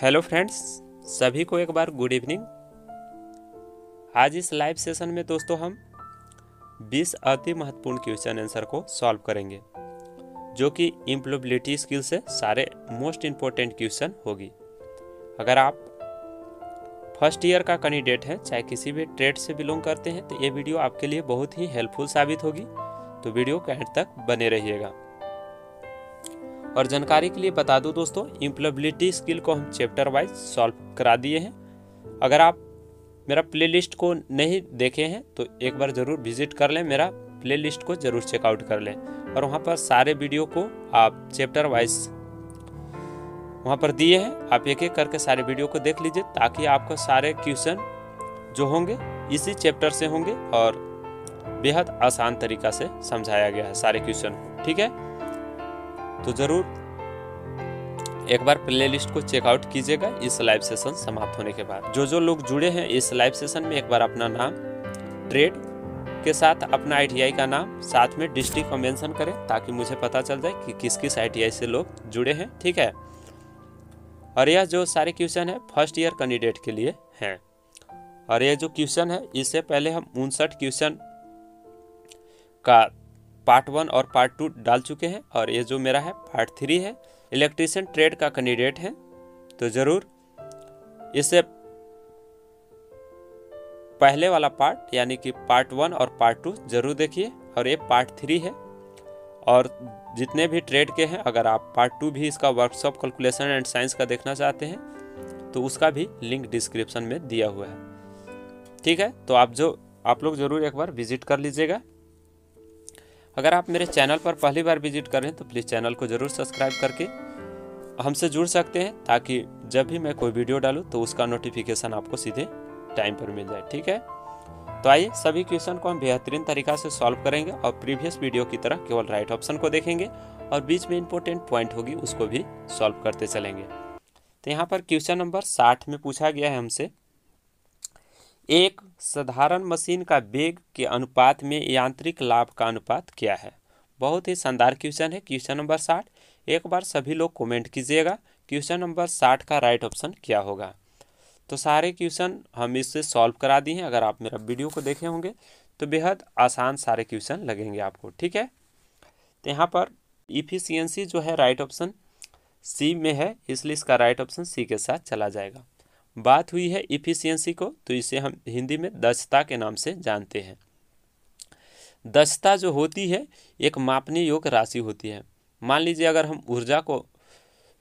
hello friends सभी को एक बार गुड इवनिंग आज इस लाइव सेशन में दोस्तों हम 20 अति महत्वपूर्ण क्वेश्चन आंसर को सॉल्व करेंगे जो कि इम्प्लोबिलिटी स्किल से सारे मोस्ट इम्पोर्टेंट क्वेश्चन होगी अगर आप फर्स्ट ईयर का कैंडिडेट हैं चाहे किसी भी ट्रेड से बिलोंग करते हैं तो ये वीडियो आपके लिए बहुत ही हेल्पफुल साबित होगी तो वीडियो के एंड तक बने रहिएगा और जानकारी के लिए बता दूं दोस्तों इम्प्लोबिलिटी स्किल को हम चैप्टर वाइज सॉल्व करा दिए हैं अगर आप मेरा प्लेलिस्ट को नहीं देखे हैं तो एक बार ज़रूर विजिट कर लें मेरा प्लेलिस्ट को जरूर चेकआउट कर लें और वहाँ पर सारे वीडियो को आप चैप्टर वाइज वहाँ पर दिए हैं आप एक एक करके सारे वीडियो को देख लीजिए ताकि आपको सारे क्वेश्चन जो होंगे इसी चैप्टर से होंगे और बेहद आसान तरीका से समझाया गया है सारे क्वेश्चन को ठीक है तो ज़रूर एक बार प्लेलिस्ट को चेकआउट कीजिएगा इस लाइव सेशन समाप्त होने के बाद जो जो लोग जुड़े हैं इस लाइव सेशन में एक बार अपना नाम ट्रेड के साथ अपना आईटीआई का नाम साथ में डिस्ट्रिक्ट और मेंशन करें ताकि मुझे पता चल जाए कि किस किस आईटीआई से लोग जुड़े हैं ठीक है और यह जो सारे क्वेश्चन है फर्स्ट ईयर कैंडिडेट के लिए हैं और यह जो क्वेश्चन है इससे पहले हम उनसठ क्वेश्चन का पार्ट वन और पार्ट टू डाल चुके हैं और ये जो मेरा है पार्ट थ्री है इलेक्ट्रीशियन ट्रेड का कैंडिडेट है तो ज़रूर इससे पहले वाला पार्ट यानी कि पार्ट वन और पार्ट टू जरूर देखिए और ये पार्ट थ्री है और जितने भी ट्रेड के हैं अगर आप पार्ट टू भी इसका वर्कशॉप कैलकुलेशन एंड साइंस का देखना चाहते हैं तो उसका भी लिंक डिस्क्रिप्शन में दिया हुआ है ठीक है तो आप जो आप लोग ज़रूर एक बार विजिट कर लीजिएगा अगर आप मेरे चैनल पर पहली बार विजिट कर रहे हैं तो प्लीज़ चैनल को ज़रूर सब्सक्राइब करके हमसे जुड़ सकते हैं ताकि जब भी मैं कोई वीडियो डालूँ तो उसका नोटिफिकेशन आपको सीधे टाइम पर मिल जाए ठीक है तो आइए सभी क्वेश्चन को हम बेहतरीन तरीका से सॉल्व करेंगे और प्रीवियस वीडियो की तरह केवल राइट ऑप्शन को देखेंगे और बीच में इंपॉर्टेंट पॉइंट होगी उसको भी सॉल्व करते चलेंगे तो यहाँ पर क्वेश्चन नंबर साठ में पूछा गया है हमसे एक साधारण मशीन का वेग के अनुपात में यांत्रिक लाभ का अनुपात क्या है बहुत ही शानदार क्वेश्चन है क्वेश्चन नंबर साठ एक बार सभी लोग कमेंट कीजिएगा क्वेश्चन नंबर साठ का राइट ऑप्शन क्या होगा तो सारे क्वेश्चन हम इससे सॉल्व करा दिए हैं अगर आप मेरा वीडियो को देखे होंगे तो बेहद आसान सारे क्वेश्चन लगेंगे आपको ठीक है तो यहाँ पर इफिशियंसी जो है राइट ऑप्शन सी में है इसलिए इसका राइट ऑप्शन सी के साथ चला जाएगा बात हुई है इफिशियंसी को तो इसे हम हिंदी में दक्षता के नाम से जानते हैं दक्षता जो होती है एक मापने योग्य राशि होती है मान लीजिए अगर हम ऊर्जा को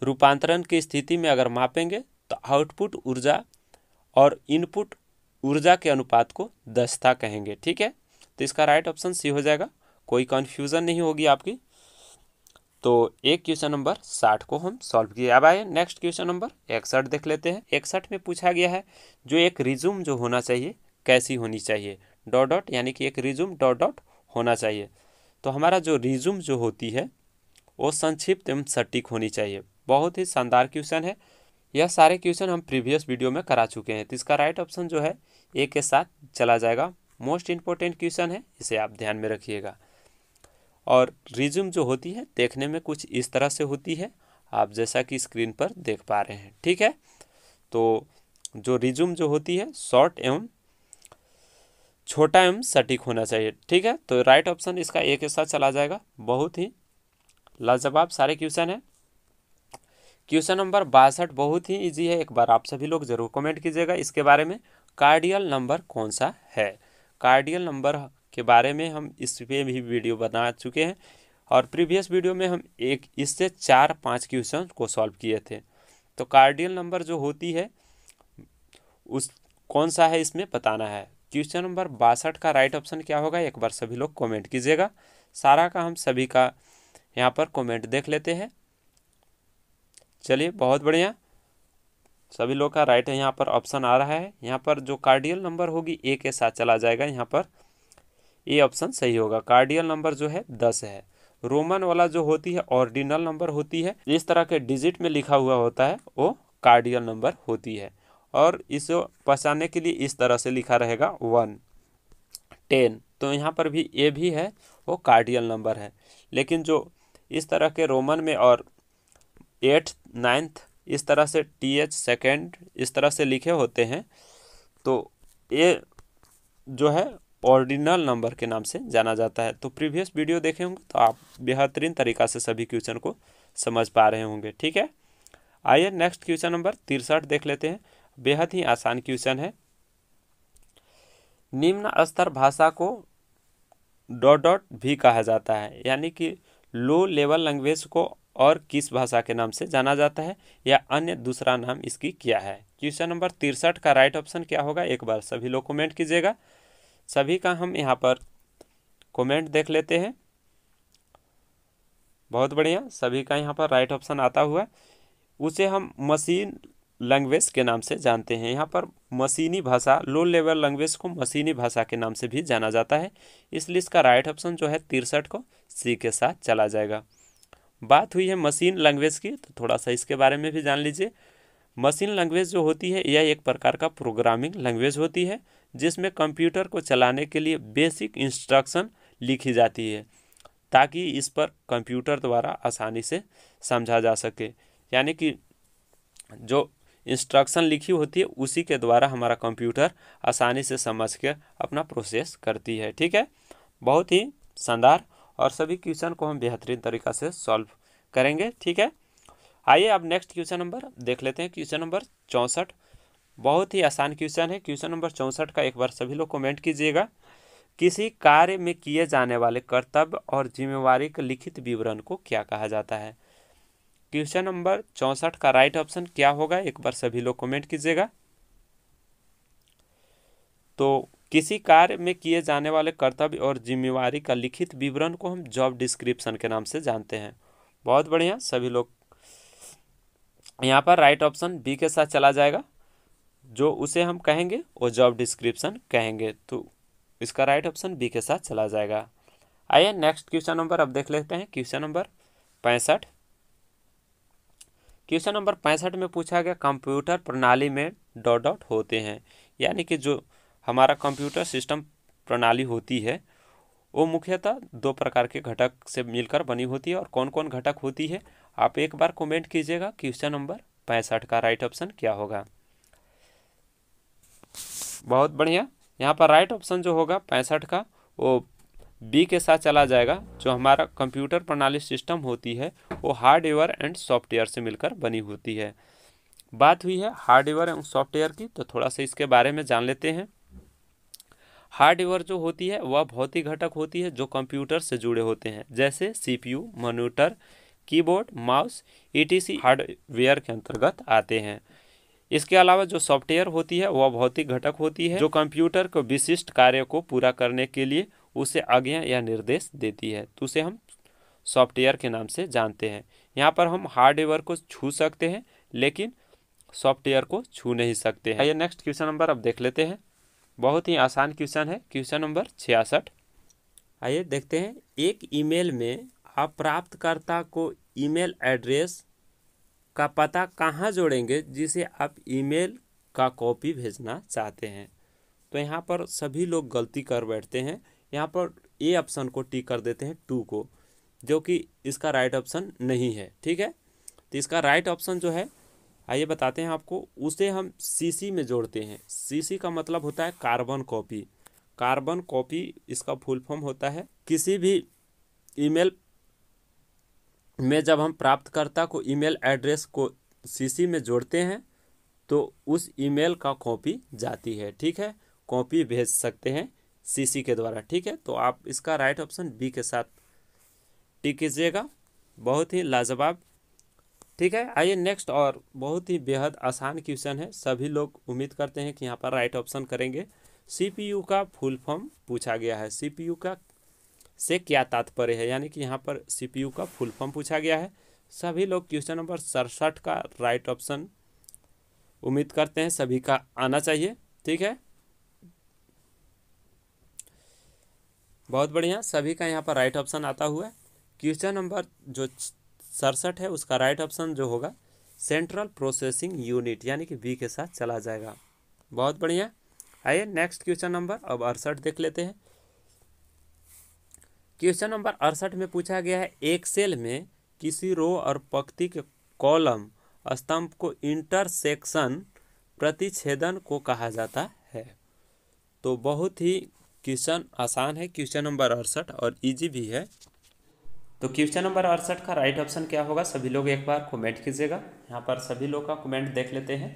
रूपांतरण की स्थिति में अगर मापेंगे आउटपुट ऊर्जा और इनपुट ऊर्जा के अनुपात को दस्ता कहेंगे ठीक है तो इसका राइट ऑप्शन सी हो जाएगा कोई कन्फ्यूज़न नहीं होगी आपकी तो एक क्वेश्चन नंबर साठ को हम सॉल्व किए अब आए नेक्स्ट क्वेश्चन नंबर इकसठ देख लेते हैं इकसठ में पूछा गया है जो एक रिज्यूम जो होना चाहिए कैसी होनी चाहिए डॉट डॉट यानी कि एक रिज्यूम डॉट डॉट होना चाहिए तो हमारा जो रिज्यूम जो होती है वो संक्षिप्त एवं सटीक होनी चाहिए बहुत ही शानदार क्वेश्चन है यह सारे क्वेश्चन हम प्रीवियस वीडियो में करा चुके हैं तो इसका राइट ऑप्शन जो है ए के साथ चला जाएगा मोस्ट इम्पोर्टेंट क्वेश्चन है इसे आप ध्यान में रखिएगा और रिज्यूम जो होती है देखने में कुछ इस तरह से होती है आप जैसा कि स्क्रीन पर देख पा रहे हैं ठीक है तो जो रिज्यूम जो होती है शॉर्ट एवं छोटा एवं सटीक होना चाहिए ठीक है तो राइट ऑप्शन इसका एक के साथ चला जाएगा बहुत ही लाजवाब सारे क्वेश्चन हैं क्वेश्चन नंबर बासठ बहुत ही इजी है एक बार आप सभी लोग जरूर कमेंट कीजिएगा इसके बारे में कार्डियल नंबर कौन सा है कार्डियल नंबर के बारे में हम इस पर भी वीडियो बना चुके हैं और प्रीवियस वीडियो में हम एक इससे चार पाँच क्वेश्चन को सॉल्व किए थे तो कार्डियल नंबर जो होती है उस कौन सा है इसमें बताना है क्वेश्चन नंबर बासठ का राइट ऑप्शन क्या होगा एक बार सभी लोग कमेंट कीजिएगा सारा का हम सभी का यहाँ पर कमेंट देख लेते हैं चलिए बहुत बढ़िया सभी लोग का राइट है यहाँ पर ऑप्शन आ रहा है यहाँ पर जो कार्डियल नंबर होगी ए के साथ चला जाएगा यहाँ पर ए ऑप्शन सही होगा कार्डियल नंबर जो है दस है रोमन वाला जो होती है ऑर्डिनल नंबर होती है जिस तरह के डिजिट में लिखा हुआ होता है वो कार्डियल नंबर होती है और इसे पहचानने के लिए इस तरह से लिखा रहेगा वन टेन तो यहाँ पर भी ए भी है वो कार्डियल नंबर है लेकिन जो इस तरह के रोमन में और एट्थ नाइन्थ इस तरह से टी एच सेकेंड इस तरह से लिखे होते हैं तो ये जो है ऑर्डिनल नंबर के नाम से जाना जाता है तो प्रीवियस वीडियो देखे होंगे तो आप बेहतरीन तरीका से सभी क्वेश्चन को समझ पा रहे होंगे ठीक है आइए नेक्स्ट क्वेश्चन नंबर तिरसठ देख लेते हैं बेहद ही आसान क्वेश्चन है निम्न स्तर भाषा को डॉट डॉट भी कहा जाता है यानी कि लो लेवल लैंग्वेज को और किस भाषा के नाम से जाना जाता है या अन्य दूसरा नाम इसकी क्या है क्वेश्चन नंबर तिरसठ का राइट ऑप्शन क्या होगा एक बार सभी लोग कमेंट कीजिएगा सभी का हम यहाँ पर कमेंट देख लेते हैं बहुत बढ़िया सभी का यहाँ पर राइट ऑप्शन आता हुआ उसे हम मशीन लैंग्वेज के नाम से जानते हैं यहाँ पर मशीनी भाषा लो लेवल लैंग्वेज को मशीनी भाषा के नाम से भी जाना जाता है इसलिए इसका राइट ऑप्शन जो है तिरसठ को सी के साथ चला जाएगा बात हुई है मशीन लैंग्वेज की तो थोड़ा सा इसके बारे में भी जान लीजिए मशीन लैंग्वेज जो होती है यह एक प्रकार का प्रोग्रामिंग लैंग्वेज होती है जिसमें कंप्यूटर को चलाने के लिए बेसिक इंस्ट्रक्शन लिखी जाती है ताकि इस पर कंप्यूटर द्वारा आसानी से समझा जा सके यानी कि जो इंस्ट्रक्शन लिखी होती है उसी के द्वारा हमारा कंप्यूटर आसानी से समझ के अपना प्रोसेस करती है ठीक है बहुत ही शानदार और सभी क्वेश्चन को हम बेहतरीन तरीका से सॉल्व करेंगे ठीक है आइए अब नेक्स्ट क्वेश्चन नंबर देख लेते हैं क्वेश्चन नंबर चौंसठ बहुत ही आसान क्वेश्चन है क्वेश्चन नंबर चौंसठ का एक बार सभी लोग कमेंट कीजिएगा किसी कार्य में किए जाने वाले कर्तव्य और जिम्मेवारी के लिखित विवरण को क्या कहा जाता है क्वेश्चन नंबर चौंसठ का राइट ऑप्शन क्या होगा एक बार सभी लोग कमेंट कीजिएगा तो किसी कार्य में किए जाने वाले कर्तव्य और जिम्मेवारी का लिखित विवरण को हम जॉब डिस्क्रिप्शन के नाम से जानते हैं बहुत बढ़िया सभी लोग यहाँ पर राइट ऑप्शन बी के साथ चला जाएगा जो उसे हम कहेंगे वो जॉब डिस्क्रिप्शन कहेंगे तो इसका राइट ऑप्शन बी के साथ चला जाएगा आइए नेक्स्ट क्वेश्चन नंबर अब देख लेते हैं क्वेश्चन नंबर पैंसठ क्वेश्चन नंबर पैंसठ में पूछा गया कंप्यूटर प्रणाली में डॉट डॉट होते हैं यानी कि जो हमारा कंप्यूटर सिस्टम प्रणाली होती है वो मुख्यतः दो प्रकार के घटक से मिलकर बनी होती है और कौन कौन घटक होती है आप एक बार कमेंट कीजिएगा क्वेश्चन नंबर पैंसठ का राइट ऑप्शन क्या होगा बहुत बढ़िया यहाँ पर राइट ऑप्शन जो होगा पैंसठ का वो बी के साथ चला जाएगा जो हमारा कंप्यूटर प्रणाली सिस्टम होती है वो हार्डवेयर एंड सॉफ्टवेयर से मिलकर बनी होती है बात हुई है हार्डवेयर एंड सॉफ्टवेयर की तो थोड़ा सा इसके बारे में जान लेते हैं हार्डवेयर जो होती है वह भौतिक घटक होती है जो कंप्यूटर से जुड़े होते हैं जैसे CPU monitor keyboard mouse ETC hardware के अंतर्गत आते हैं इसके अलावा जो सॉफ्टवेयर होती है वह भौतिक घटक होती है जो कंप्यूटर को विशिष्ट कार्य को पूरा करने के लिए उसे आज्ञा या निर्देश देती है तो उसे हम सॉफ्टवेयर के नाम से जानते हैं यहाँ पर हम हार्डवेयर को छू सकते हैं लेकिन सॉफ्टवेयर को छू नहीं सकते हैं ये नेक्स्ट क्वेश्चन नंबर अब देख लेते हैं बहुत ही आसान क्वेश्चन है क्वेश्चन नंबर छियासठ आइए देखते हैं एक ईमेल में आप प्राप्तकर्ता को ईमेल एड्रेस का पता कहाँ जोड़ेंगे जिसे आप ईमेल का कॉपी भेजना चाहते हैं तो यहाँ पर सभी लोग गलती कर बैठते हैं यहाँ पर ए ऑप्शन को टिक कर देते हैं टू को जो कि इसका राइट ऑप्शन नहीं है ठीक है तो इसका राइट ऑप्शन जो है आइए बताते हैं आपको उसे हम सीसी में जोड़ते हैं सीसी का मतलब होता है कार्बन कॉपी कार्बन कॉपी इसका फुल फॉर्म होता है किसी भी ईमेल में जब हम प्राप्तकर्ता को ईमेल एड्रेस को सीसी में जोड़ते हैं तो उस ईमेल का कॉपी जाती है ठीक है कॉपी भेज सकते हैं सीसी के द्वारा ठीक है तो आप इसका राइट ऑप्शन बी के साथ टिक कीजिएगा बहुत ही लाजवाब ठीक है आइए नेक्स्ट और बहुत ही बेहद आसान क्वेश्चन है सभी लोग उम्मीद करते हैं कि यहाँ पर राइट ऑप्शन करेंगे सीपीयू का फुल फॉर्म पूछा गया है सीपीयू का से क्या तात्पर्य है यानी कि यहाँ पर सीपीयू का फुल फॉर्म पूछा गया है सभी लोग क्वेश्चन नंबर सड़सठ का राइट ऑप्शन उम्मीद करते हैं सभी का आना चाहिए ठीक है बहुत बढ़िया सभी का यहाँ पर राइट ऑप्शन आता हुआ है क्वेश्चन नंबर जो सड़सठ है उसका राइट ऑप्शन जो होगा सेंट्रल प्रोसेसिंग यूनिट यानी कि बी के साथ चला जाएगा बहुत बढ़िया आइए नेक्स्ट क्वेश्चन नंबर अब अड़सठ देख लेते हैं क्वेश्चन नंबर अड़सठ में पूछा गया है एक सेल में किसी रो और पक्ति के कॉलम स्तंभ को इंटरसेक्शन प्रतिच्छेदन को कहा जाता है तो बहुत ही क्वेश्चन आसान है क्वेश्चन नंबर अड़सठ और इजी भी है तो क्वेश्चन नंबर अड़सठ का राइट ऑप्शन क्या होगा सभी लोग एक बार कमेंट कीजिएगा यहाँ पर सभी लोग का कमेंट देख लेते हैं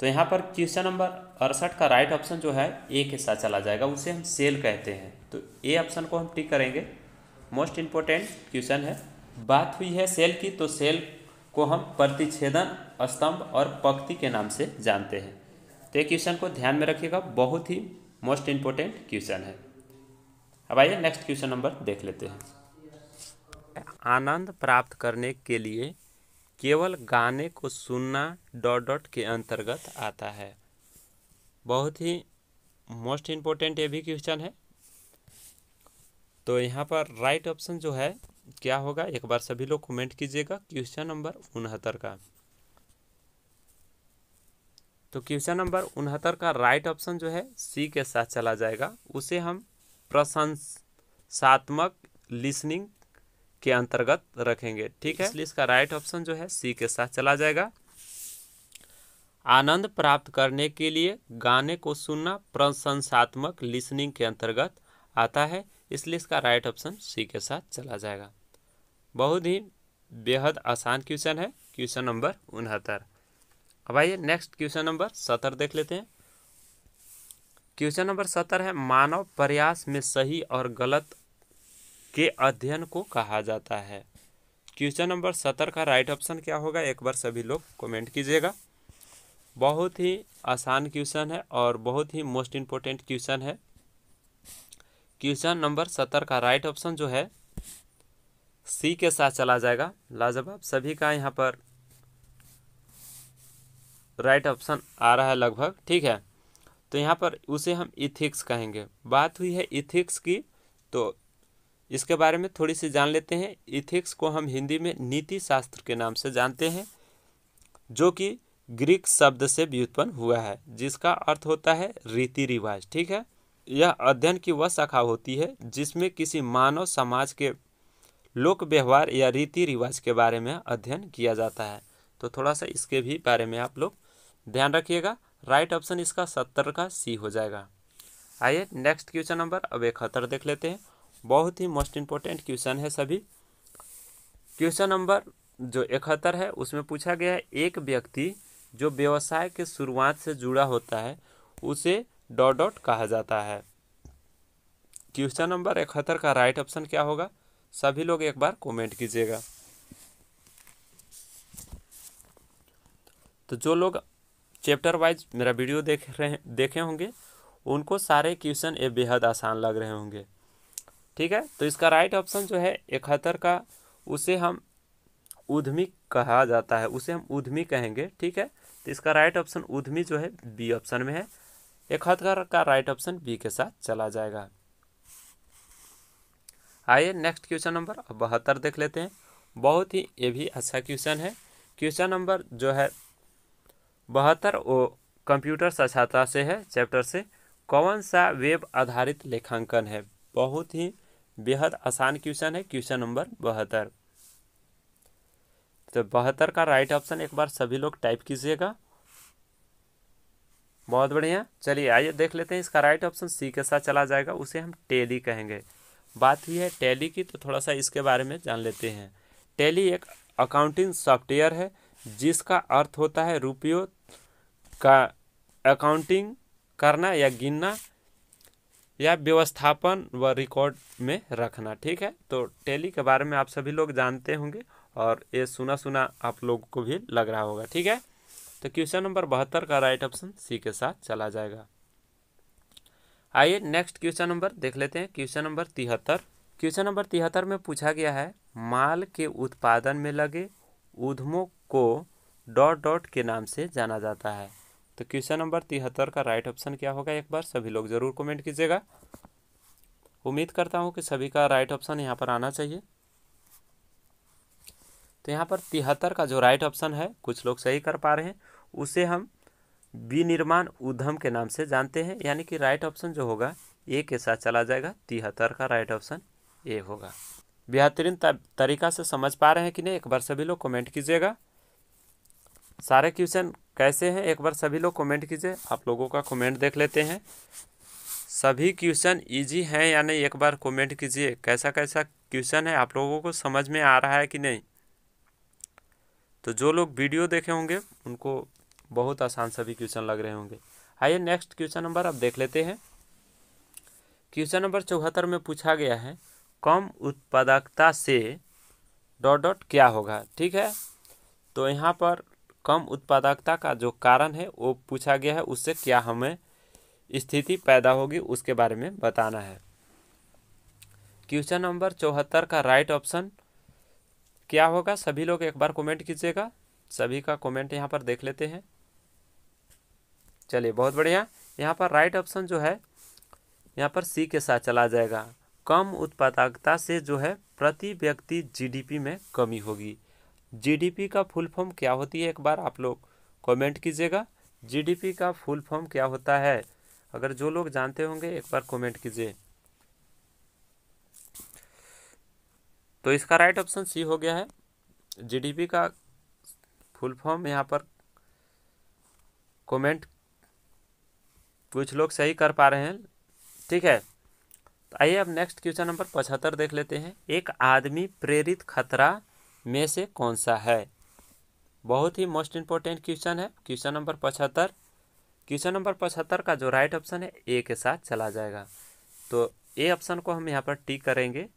तो यहाँ पर क्वेश्चन नंबर अड़सठ का राइट ऑप्शन जो है ए के साथ चला जाएगा उसे हम सेल कहते हैं तो ए ऑप्शन को हम टिक करेंगे मोस्ट इम्पोर्टेंट क्वेश्चन है बात हुई है सेल की तो सेल को हम प्रतिच्छेदन स्तंभ और पक्ति के नाम से जानते हैं तो ये क्वेश्चन को ध्यान में रखिएगा बहुत ही मोस्ट इंपोर्टेंट क्वेश्चन है अब आइए नेक्स्ट क्वेश्चन नंबर देख लेते हैं आनंद प्राप्त करने के लिए केवल गाने को सुनना डॉट डॉट के अंतर्गत आता है बहुत ही मोस्ट इम्पोर्टेंट ये भी क्वेश्चन है तो यहाँ पर राइट ऑप्शन जो है क्या होगा एक बार सभी लोग कमेंट कीजिएगा क्वेश्चन नंबर उनहत्तर का तो क्वेश्चन नंबर उनहत्तर का राइट ऑप्शन जो है सी के साथ चला जाएगा उसे हम प्रशंसात्मक लिसनिंग के अंतर्गत रखेंगे ठीक है इसलिए इसका राइट ऑप्शन जो है सी के साथ चला जाएगा आनंद प्राप्त करने के लिए गाने को सुनना प्रशंसात्मक लिसनिंग के अंतर्गत आता है इसलिए इसका राइट ऑप्शन सी के साथ चला जाएगा बहुत ही बेहद आसान क्वेश्चन है क्वेश्चन नंबर उनहत्तर अब आइए नेक्स्ट क्वेश्चन नंबर सत्तर देख लेते हैं क्वेश्चन नंबर सत्तर है मानव प्रयास में सही और गलत के अध्ययन को कहा जाता है क्वेश्चन नंबर सत्तर का राइट ऑप्शन क्या होगा एक बार सभी लोग कमेंट कीजिएगा बहुत ही आसान क्वेश्चन है और बहुत ही मोस्ट इम्पोर्टेंट क्वेश्चन है क्वेश्चन नंबर सत्तर का राइट ऑप्शन जो है सी के साथ चला जाएगा लाजवाब सभी का यहाँ पर राइट ऑप्शन आ रहा है लगभग ठीक है तो यहाँ पर उसे हम इथिक्स कहेंगे बात हुई है इथिक्स की तो इसके बारे में थोड़ी सी जान लेते हैं इथिक्स को हम हिंदी में नीति शास्त्र के नाम से जानते हैं जो कि ग्रीक शब्द से व्युत्पन्न हुआ है जिसका अर्थ होता है रीति रिवाज ठीक है यह अध्ययन की वह शाखा होती है जिसमें किसी मानव समाज के लोक व्यवहार या रीति रिवाज के बारे में अध्ययन किया जाता है तो थोड़ा सा इसके भी बारे में आप लोग ध्यान रखिएगा राइट ऑप्शन इसका सत्तर का सी हो जाएगा आइए नेक्स्ट क्वेश्चन नंबर अब इकहत्तर देख लेते हैं बहुत ही मोस्ट इंपॉर्टेंट क्वेश्चन है सभी क्वेश्चन नंबर जो इकहत्तर है उसमें पूछा गया है एक व्यक्ति जो व्यवसाय के शुरुआत से जुड़ा होता है उसे डॉट डॉट कहा जाता है क्वेश्चन नंबर इकहत्तर का राइट ऑप्शन क्या होगा सभी लोग एक बार कमेंट कीजिएगा तो जो लोग चैप्टर वाइज मेरा वीडियो देख रहे देखे होंगे उनको सारे क्वेश्चन ये बेहद आसान लग रहे होंगे ठीक है तो इसका राइट ऑप्शन जो है इकहत्तर का उसे हम उद्यमी कहा जाता है उसे हम उद्यमी कहेंगे ठीक है तो इसका राइट ऑप्शन उद्यमी जो है बी ऑप्शन में है इकहत्तर का राइट ऑप्शन बी के साथ चला जाएगा आइए नेक्स्ट क्वेश्चन नंबर बहत्तर देख लेते हैं बहुत ही ये भी अच्छा क्वेश्चन है क्वेश्चन नंबर जो है बहत्तर ओ कंप्यूटर साक्षरता से है चैप्टर से कौन सा वेब आधारित लेखांकन है बहुत ही बेहद आसान क्वेश्चन है क्वेश्चन नंबर बहत्तर तो बहत्तर का राइट ऑप्शन एक बार सभी लोग टाइप कीजिएगा बहुत बढ़िया चलिए आइए देख लेते हैं इसका राइट ऑप्शन सी के साथ चला जाएगा उसे हम टेली कहेंगे बात ही है टेली की तो थोड़ा सा इसके बारे में जान लेते हैं टेली एक अकाउंटिंग सॉफ्टवेयर है जिसका अर्थ होता है रुपयों का अकाउंटिंग करना या गिनना या व्यवस्थापन व रिकॉर्ड में रखना ठीक है तो टेली के बारे में आप सभी लोग जानते होंगे और ये सुना सुना आप लोगों को भी लग रहा होगा ठीक है तो क्वेश्चन नंबर बहत्तर का राइट ऑप्शन सी के साथ चला जाएगा आइए नेक्स्ट क्वेश्चन नंबर देख लेते हैं क्वेश्चन नंबर तिहत्तर क्वेश्चन नंबर तिहत्तर में पूछा गया है माल के उत्पादन में लगे उद्यमों को डॉट डॉट के नाम से जाना जाता है तो क्वेश्चन नंबर तिहत्तर का राइट ऑप्शन क्या होगा एक बार सभी लोग ज़रूर कमेंट कीजिएगा उम्मीद करता हूँ कि सभी का राइट ऑप्शन यहाँ पर आना चाहिए तो यहाँ पर तिहत्तर का जो राइट ऑप्शन है कुछ लोग सही कर पा रहे हैं उसे हम विनिर्माण उद्यम के नाम से जानते हैं यानी कि राइट ऑप्शन जो होगा ए के साथ चला जाएगा तिहत्तर का राइट ऑप्शन ए होगा बेहतरीन तरीका से समझ पा रहे हैं कि नहीं एक बार सभी लोग कमेंट कीजिएगा सारे क्वेश्चन कैसे हैं एक बार सभी लोग कमेंट कीजिए आप लोगों का कमेंट देख लेते हैं सभी क्वेश्चन इजी हैं या नहीं एक बार कमेंट कीजिए कैसा कैसा क्वेश्चन है आप लोगों को समझ में आ रहा है कि नहीं तो जो लोग वीडियो देखे होंगे उनको बहुत आसान सभी क्वेश्चन लग रहे होंगे आइए नेक्स्ट क्वेश्चन नंबर आप देख लेते हैं क्वेश्चन नंबर चौहत्तर में पूछा गया है कम उत्पादकता से डॉट डॉट क्या होगा ठीक है तो यहाँ पर कम उत्पादकता का जो कारण है वो पूछा गया है उससे क्या हमें स्थिति पैदा होगी उसके बारे में बताना है क्वेश्चन नंबर चौहत्तर का राइट ऑप्शन क्या होगा सभी लोग एक बार कमेंट कीजिएगा सभी का कमेंट यहाँ पर देख लेते हैं चलिए बहुत बढ़िया यहाँ पर राइट ऑप्शन जो है यहाँ पर सी के साथ चला जाएगा कम उत्पादकता से जो है प्रति व्यक्ति जीडीपी में कमी होगी जीडीपी का फुल फॉर्म क्या होती है एक बार आप लोग कमेंट कीजिएगा जीडीपी का फुल फॉर्म क्या होता है अगर जो लोग जानते होंगे एक बार कमेंट कीजिए तो इसका राइट ऑप्शन सी हो गया है जीडीपी का फुल फॉर्म यहाँ पर कमेंट कुछ लोग सही कर पा रहे हैं ठीक है तो आइए अब नेक्स्ट क्वेश्चन नंबर पचहत्तर देख लेते हैं एक आदमी प्रेरित खतरा में से कौन सा है बहुत ही मोस्ट इम्पोर्टेंट क्वेश्चन है क्वेश्चन नंबर पचहत्तर क्वेश्चन नंबर पचहत्तर का जो राइट ऑप्शन है ए के साथ चला जाएगा तो ए ऑप्शन को हम यहाँ पर टिक करेंगे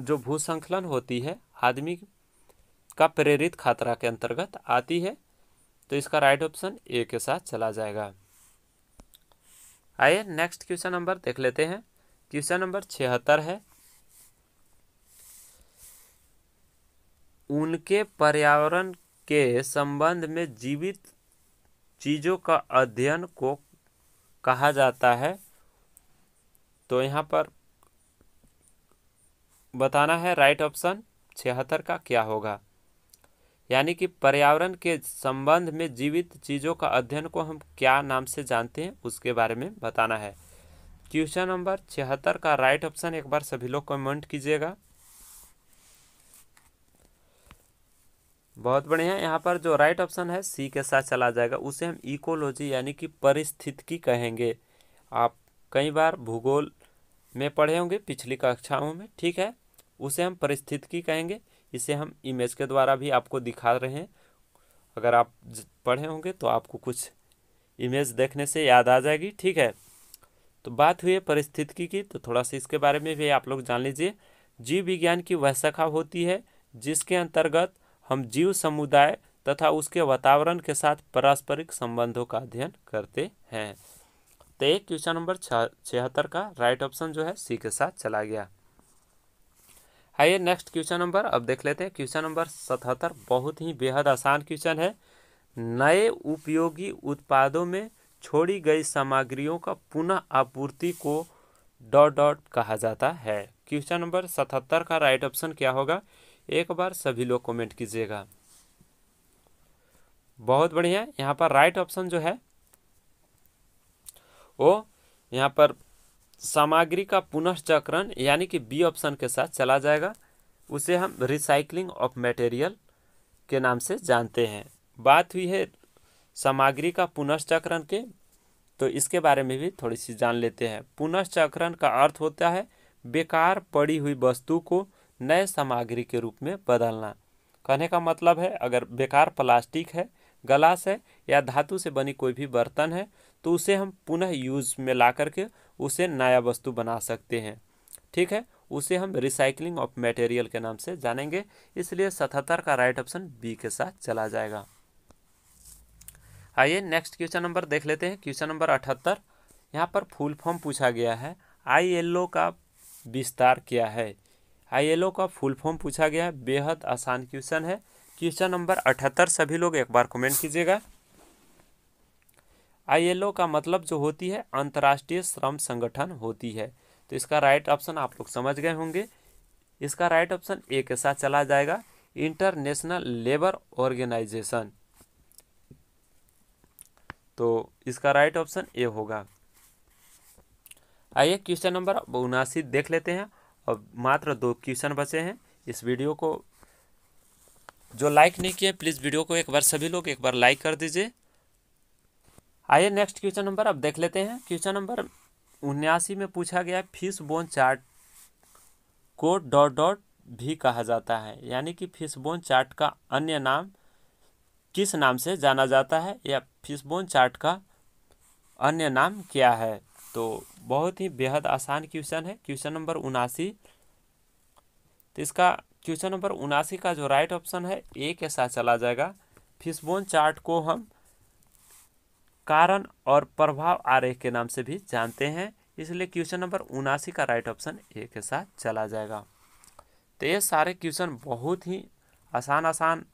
जो भूसंखलन होती है आदमी का प्रेरित खतरा के अंतर्गत आती है तो इसका राइट ऑप्शन ए के साथ चला जाएगा आइए नेक्स्ट क्वेश्चन नंबर देख लेते हैं क्वेश्चन नंबर छिहत्तर है उनके पर्यावरण के संबंध में जीवित चीजों का अध्ययन को कहा जाता है तो यहाँ पर बताना है राइट ऑप्शन छिहत्तर का क्या होगा यानी कि पर्यावरण के संबंध में जीवित चीज़ों का अध्ययन को हम क्या नाम से जानते हैं उसके बारे में बताना है क्वेश्चन नंबर छिहत्तर का राइट ऑप्शन एक बार सभी लोग कमेंट कीजिएगा बहुत बढ़िया यहाँ पर जो राइट ऑप्शन है सी के साथ चला जाएगा उसे हम इकोलॉजी यानी कि परिस्थितिकी कहेंगे आप कई बार भूगोल में पढ़े होंगे पिछली कक्षाओं में ठीक है उसे हम परिस्थितिकी कहेंगे इसे हम इमेज के द्वारा भी आपको दिखा रहे हैं अगर आप पढ़े होंगे तो आपको कुछ इमेज देखने से याद आ जाएगी ठीक है तो बात हुई है परिस्थितिकी की तो थोड़ा सा इसके बारे में भी आप लोग जान लीजिए जीव विज्ञान की वह शाखा होती है जिसके अंतर्गत हम जीव समुदाय तथा उसके वातावरण के साथ पारस्परिक संबंधों का अध्ययन करते हैं तो एक क्वेश्चन नंबर छिहत्तर का राइट ऑप्शन जो है सी के साथ चला गया आइए नेक्स्ट क्वेश्चन नंबर अब देख लेते हैं क्वेश्चन नंबर सतहत्तर बहुत ही बेहद आसान क्वेश्चन है नए उपयोगी उत्पादों में छोड़ी गई सामग्रियों का पुनः आपूर्ति को डॉट डॉट कहा जाता है क्वेश्चन नंबर सतहत्तर का राइट ऑप्शन क्या होगा एक बार सभी लोग कमेंट कीजिएगा बहुत बढ़िया यहाँ पर राइट ऑप्शन जो है वो यहाँ पर सामग्री का पुनर्चक्रण यानी कि बी ऑप्शन के साथ चला जाएगा उसे हम रिसाइकलिंग ऑफ मटेरियल के नाम से जानते हैं बात हुई है सामग्री का पुनर्चक्रण के तो इसके बारे में भी थोड़ी सी जान लेते हैं पुनर्चक्रण का अर्थ होता है बेकार पड़ी हुई वस्तु को नए सामग्री के रूप में बदलना कहने का मतलब है अगर बेकार प्लास्टिक है गलास है या धातु से बनी कोई भी बर्तन है तो उसे हम पुनः यूज में ला करके उसे नया वस्तु बना सकते हैं ठीक है उसे हम रिसाइकलिंग ऑफ मटेरियल के नाम से जानेंगे इसलिए सतहत्तर का राइट ऑप्शन बी के साथ चला जाएगा आइए नेक्स्ट क्वेश्चन नंबर देख लेते हैं क्वेश्चन नंबर अठहत्तर यहाँ पर फुल फॉर्म पूछा गया है आई का विस्तार क्या है आईएलओ हाँ, का फुल फॉर्म पूछा गया है बेहद आसान क्वेश्चन है क्वेश्चन नंबर अठहत्तर सभी लोग एक बार कमेंट कीजिएगा आईएलओ हाँ, का मतलब जो होती है अंतर्राष्ट्रीय श्रम संगठन होती है तो इसका राइट ऑप्शन आप लोग समझ गए होंगे इसका राइट ऑप्शन ए के साथ चला जाएगा इंटरनेशनल लेबर ऑर्गेनाइजेशन तो इसका राइट ऑप्शन ए होगा आइए क्वेश्चन नंबर उनासी देख लेते हैं और मात्र दो क्वेश्चन बचे हैं इस वीडियो को जो लाइक नहीं किए प्लीज़ वीडियो को एक बार सभी लोग एक बार लाइक कर दीजिए आइए नेक्स्ट क्वेश्चन नंबर अब देख लेते हैं क्वेश्चन नंबर उन्यासी में पूछा गया फिश बोन चार्ट को डॉट डॉट भी कहा जाता है यानी कि फिश बोन चार्ट का अन्य नाम किस नाम से जाना जाता है या फिश बोन चार्ट का अन्य नाम क्या है तो बहुत ही बेहद आसान क्वेश्चन है क्वेश्चन नंबर उनासी तो इसका क्वेश्चन नंबर उनासी का जो राइट ऑप्शन है ए के साथ चला जाएगा फिशबोन चार्ट को हम कारण और प्रभाव आरेख के नाम से भी जानते हैं इसलिए क्वेश्चन नंबर उनासी का राइट ऑप्शन ए के साथ चला जाएगा तो ये सारे क्वेश्चन बहुत ही आसान आसान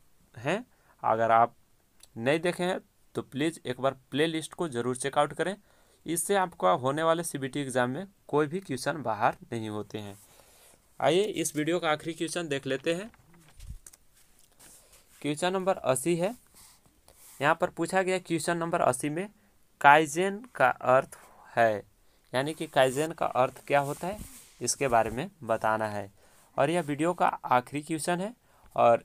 हैं अगर आप नहीं देखे हैं तो प्लीज़ एक बार प्ले लिस्ट को ज़रूर चेकआउट करें इससे आपका होने वाले सी एग्ज़ाम में कोई भी क्वेश्चन बाहर नहीं होते हैं आइए इस वीडियो का आखिरी क्वेश्चन देख लेते हैं क्वेश्चन नंबर अस्सी है यहाँ पर पूछा गया क्वेश्चन नंबर अस्सी में काइजेन का अर्थ है यानी कि काइजेन का अर्थ क्या होता है इसके बारे में बताना है और यह वीडियो का आखिरी क्वेश्चन है और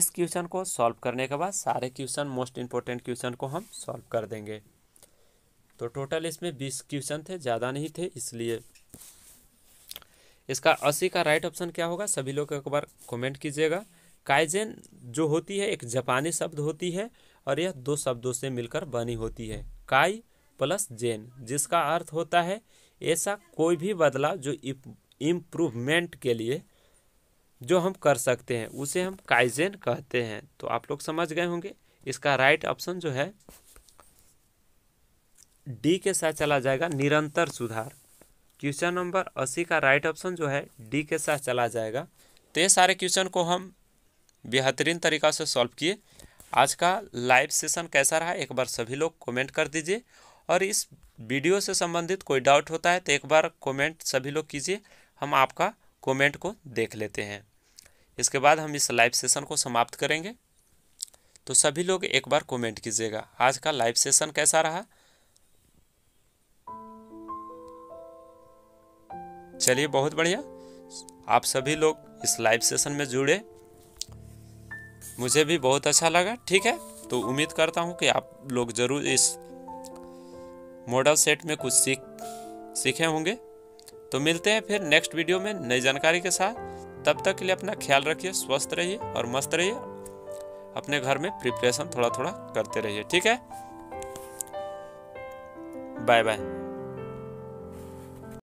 इस क्वेश्चन को सॉल्व करने के बाद सारे क्वेश्चन मोस्ट इम्पोर्टेंट क्वेश्चन को हम सॉल्व कर देंगे तो टोटल इसमें बीस क्वेश्चन थे ज़्यादा नहीं थे इसलिए इसका अस्सी का राइट ऑप्शन क्या होगा सभी लोग एक बार कमेंट कीजिएगा काइजेन जो होती है एक जापानी शब्द होती है और यह दो शब्दों से मिलकर बनी होती है काई प्लस जेन जिसका अर्थ होता है ऐसा कोई भी बदलाव जो इम्प्रूवमेंट के लिए जो हम कर सकते हैं उसे हम काइजेन कहते हैं तो आप लोग समझ गए होंगे इसका राइट ऑप्शन जो है डी के साथ चला जाएगा निरंतर सुधार क्वेश्चन नंबर अस्सी का राइट ऑप्शन जो है डी के साथ चला जाएगा तो ये सारे क्वेश्चन को हम बेहतरीन तरीका से सॉल्व किए आज का लाइव सेशन कैसा रहा एक बार सभी लोग कमेंट कर दीजिए और इस वीडियो से संबंधित कोई डाउट होता है तो एक बार कमेंट सभी लोग कीजिए हम आपका कमेंट को देख लेते हैं इसके बाद हम इस लाइव सेशन को समाप्त करेंगे तो सभी लोग एक बार कमेंट कीजिएगा आज का लाइव सेशन कैसा रहा चलिए बहुत बढ़िया आप सभी लोग इस लाइव सेशन में जुड़े मुझे भी बहुत अच्छा लगा ठीक है तो उम्मीद करता हूँ कि आप लोग ज़रूर इस मॉडल सेट में कुछ सीख सीखे होंगे तो मिलते हैं फिर नेक्स्ट वीडियो में नई जानकारी के साथ तब तक के लिए अपना ख्याल रखिए स्वस्थ रहिए और मस्त रहिए अपने घर में प्रिपरेशन थोड़ा थोड़ा करते रहिए ठीक है बाय बाय